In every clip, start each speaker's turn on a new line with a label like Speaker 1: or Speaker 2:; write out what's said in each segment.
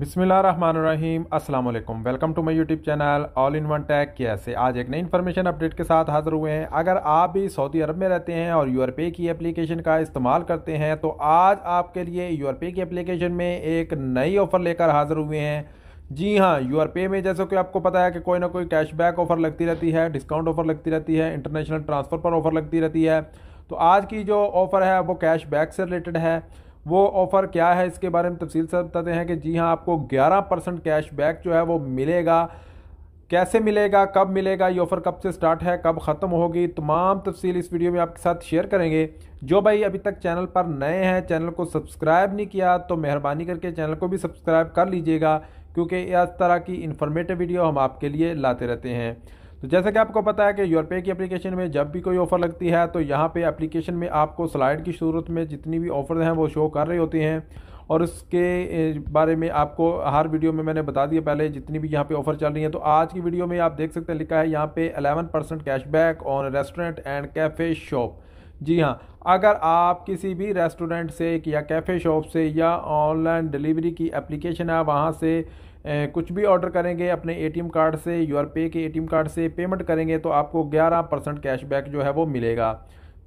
Speaker 1: बिसमीम अल्लाम welcome to my YouTube channel all in one tech के ऐसे आज एक नई इन्फॉर्मेशन अपडेट के साथ हाजिर हुए हैं अगर आप भी सऊदी अरब में रहते हैं और यू पे की एप्लीकेशन का इस्तेमाल करते हैं तो आज आपके लिए यू पे की एप्लीकेशन में एक नई ऑफ़र लेकर हाजिर हुए हैं जी हाँ यू आर पे में जैसे कि आपको पता है कि कोई ना कोई कैशबैक ऑफ़र लगती रहती है डिस्काउंट ऑफ़र लगती रहती है इंटरनेशनल ट्रांसफ़र पर ऑफ़र लगती रहती है तो आज की जो ऑफ़र है वो कैशबैक से रिलेटेड है वो ऑफ़र क्या है इसके बारे में तफसील से बताते हैं कि जी हाँ आपको 11 परसेंट कैश बैक जो है वो मिलेगा कैसे मिलेगा कब मिलेगा ये ऑफ़र कब से स्टार्ट है कब ख़त्म होगी तमाम तफसील इस वीडियो में आपके साथ शेयर करेंगे जो भाई अभी तक चैनल पर नए हैं चैनल को सब्सक्राइब नहीं किया तो मेहरबानी करके चैनल को भी सब्सक्राइब कर लीजिएगा क्योंकि इस तरह की इन्फॉर्मेटिव वीडियो हम आपके लिए लाते रहते हैं तो जैसे कि आपको पता है कि यूरपे की एप्लीकेशन में जब भी कोई ऑफ़र लगती है तो यहाँ पे एप्लीकेशन में आपको स्लाइड की सूरत में जितनी भी ऑफ़र हैं वो शो कर रही होती हैं और उसके बारे में आपको हर वीडियो में मैंने बता दिया पहले जितनी भी यहाँ पे ऑफ़र चल रही है तो आज की वीडियो में आप देख सकते हैं लिखा है यहाँ पे 11 percent cashback on restaurant and cafe shop जी हाँ अगर आप किसी भी रेस्टोरेंट से या कैफ़े शॉप से या ऑनलाइन डिलीवरी की एप्लीकेशन है वहाँ से ए, कुछ भी ऑर्डर करेंगे अपने एटीएम कार्ड से यूर पे के एटीएम कार्ड से पेमेंट करेंगे तो आपको 11 परसेंट कैशबैक जो है वो मिलेगा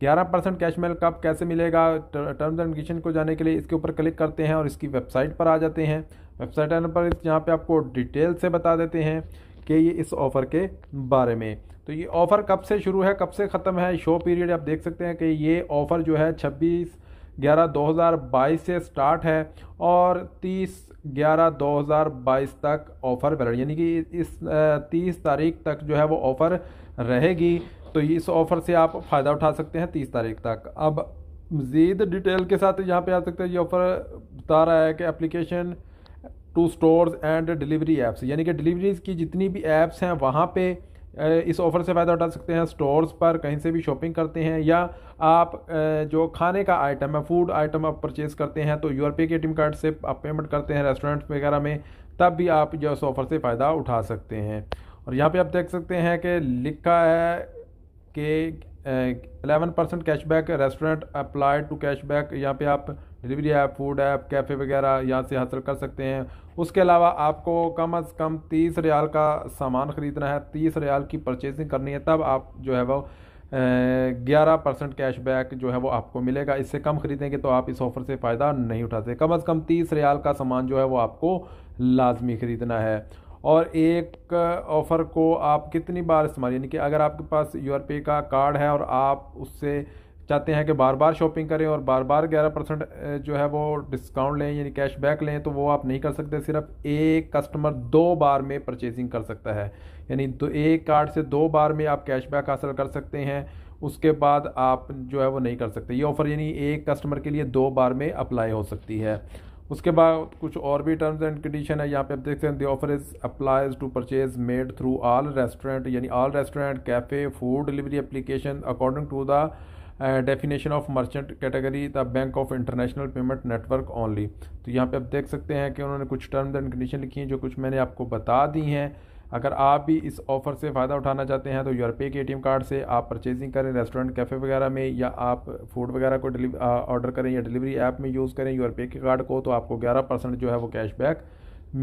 Speaker 1: 11 परसेंट कैश मेल कब कैसे मिलेगा टर्म्स एंड कंडीशन को जाने के लिए इसके ऊपर क्लिक करते हैं और इसकी वेबसाइट पर आ जाते हैं वेबसाइट आने पर यहाँ पर आपको डिटेल से बता देते हैं कि ये इस ऑफ़र के बारे में तो ये ऑफ़र कब से शुरू है कब से ख़त्म है शो पीरियड आप देख सकते हैं कि ये ऑफ़र जो है छब्बीस ग्यारह दो हज़ार बाईस से स्टार्ट है और तीस ग्यारह दो हज़ार बाईस तक ऑफ़र वैलिड यानी कि इस तीस तारीख तक जो है वो ऑफ़र रहेगी तो इस ऑफ़र से आप फ़ायदा उठा सकते हैं तीस तारीख तक अब मज़ीद डिटेल के साथ यहाँ पे आ सकते हैं ये ऑफ़र बता रहा है कि application to stores and delivery apps यानी कि डिलीवरीज की जितनी भी ऐप्स हैं वहाँ पे इस ऑफ़र से फ़ायदा उठा सकते हैं स्टोर्स पर कहीं से भी शॉपिंग करते हैं या आप जो खाने का आइटम है फूड आइटम आप परचेज़ करते हैं तो यू आर पे के टी कार्ड से आप पेमेंट करते हैं रेस्टोरेंट वगैरह में तब भी आप जो इस ऑफ़र से फ़ायदा उठा सकते हैं और यहाँ पे आप देख सकते हैं कि लिखा है के eleven percent cashback restaurant apply to cashback यहाँ पे आप delivery app food app cafe वगैरह यहाँ से हासिल कर सकते हैं उसके अलावा आपको कम अज़ कम तीस रियाल का सामान ख़रीदना है तीस रियाल की परचेजिंग करनी है तब आप जो है वो ग्यारह परसेंट कैशबैक जो है वो आपको मिलेगा इससे कम ख़रीदेंगे तो आप इस ऑफ़र से फ़ायदा नहीं उठाते कम अज़ कम तीस रियाल का सामान जो है वो आपको लाजमी ख़रीदना है और एक ऑफ़र को आप कितनी बार इस्तेमाल यानी कि अगर आपके पास यू पे का कार्ड है और आप उससे चाहते हैं कि बार बार शॉपिंग करें और बार बार ग्यारह परसेंट जो है वो डिस्काउंट लें यानी कैश बैक लें तो वो आप नहीं कर सकते सिर्फ एक कस्टमर दो बार में परचेजिंग कर सकता है यानी तो एक कार्ड से दो बार में आप कैश बैक हासिल कर सकते हैं उसके बाद आप जो है वो नहीं कर सकते ये ऑफ़र यानी एक कस्टमर के लिए दो बार में अप्लाई हो सकती है उसके बाद कुछ और भी टर्म्स एंड कंडीशन है यहाँ पे आप देख सकते हैं the offer is applies to purchase made through all restaurant यानी all restaurant cafe food delivery application according to the definition of merchant category the bank of international payment network only तो यहाँ पे आप देख सकते हैं कि उन्होंने कुछ टर्म्स एंड कंडीशन लिखी हैं जो कुछ मैंने आपको बता दी हैं अगर आप भी इस ऑफर से फ़ायदा उठाना चाहते हैं तो यूर पे के ए कार्ड से आप परचेजिंग करें रेस्टोरेंट कैफ़े वगैरह में या आप फूड वगैरह को ऑर्डर करें या डिलीवरी ऐप में यूज़ करें यूर पे के कार्ड को तो आपको ग्यारह परसेंट जो है वो कैशबैक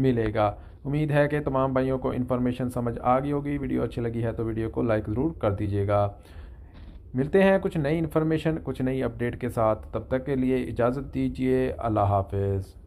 Speaker 1: मिलेगा उम्मीद है कि तमाम भाइयों को इन्फॉर्मेशन समझ आ गई होगी वीडियो अच्छी लगी है तो वीडियो को लाइक ज़रूर कर दीजिएगा मिलते हैं कुछ नई इन्फॉर्मेशन कुछ नई अपडेट के साथ तब तक के लिए इजाज़त दीजिए अल्लाह हाफिज़